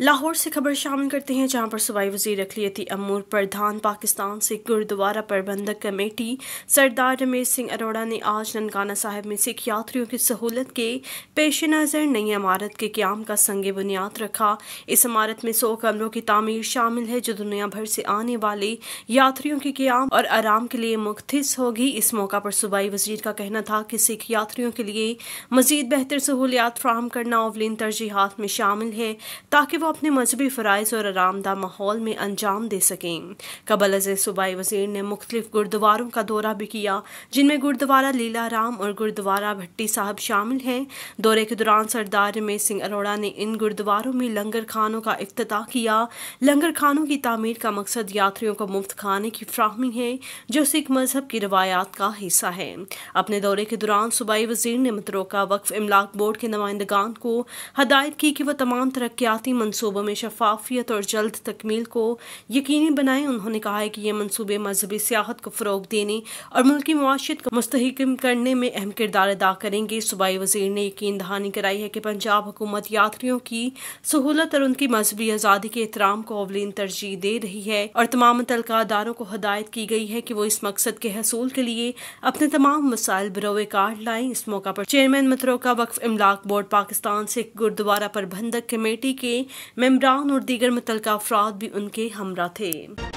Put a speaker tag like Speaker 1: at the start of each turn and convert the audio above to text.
Speaker 1: लाहौर से खबर शामिल करते हैं जहां पर सूबाई वजीर अखिलियती अमूर प्रधान पाकिस्तान सिख गुरुद्वारा प्रबंधक कमेटी सरदार रमेश सिंह अरोड़ा ने आज ननकाना साहब में सिख यात्रियों की सहूलत के पेश नज़र नई इमारत के क्याम का संग बुनियाद रखा इस इमारत में सौ कमरों की तमीर शामिल है जो दुनिया भर से आने वाले यात्रियों के क्याम और आराम के लिए मुख्तिस होगी इस मौका पर सूबाई वजीर का कहना था कि सिख यात्रियों के लिए मजीद बेहतर सहूलियात फ्राहम करना अवलिन तरजीहत में शामिल है ताकि वो अपने मजहबी फ़रज़ और आरामदा माहौल में अंजाम दे सकें कबल अज सूबाई वजीर ने मुख्तफ गुरुद्वारों का दौरा भी किया जिनमें गुरुद्वारा लीला राम और गुरुद्वारा भट्टी साहब शामिल हैं दौरे के दौरान सरदार रमेश सिंह अरोड़ा ने इन गुरुद्वारों में लंगर खानों का अफ्ताह किया लंगर खानों की तमीर का मकसद यात्रियों को मुफ्त खाने की फ्राहमी है जो सिख मजहब की रवायात का हिस्सा है अपने दौरे के दौरान सूबाई वजीर ने मतरोका वक्फ इमलाक बोर्ड के नुमाइंदगान को हदायत की कि वह तमाम तरक्याती मंसूबों मनसूबों में शफाफियत और जल्द तकमील को यकीनी बनाए उन्होंने कहा है कि ये मनसूबे मजहबी सियाहत को फ़रोग देने और मुल्क माशत को मुस्तकम करने में अहम किरदार अदा करेंगे सूबाई वजीर ने यकीन दहानी कराई है कि पंजाब हुकूमत यात्रियों की सहूलत और उनकी मजहबी आज़ादी के एहतराम को अवलिन तरजीह दे रही है और तमाम तलका अदारों को हदायत की गई है कि वो इस मकसद के हसूल के लिए अपने तमाम मसाइल बरोए कार्ड लाए इस मौका पर chairman Matruka Waqf Imlak Board Pakistan Sikh Gurdwara Prabandhak Committee के मेम्बरान और दीगर मुतल अफराद भी उनके हमरा थे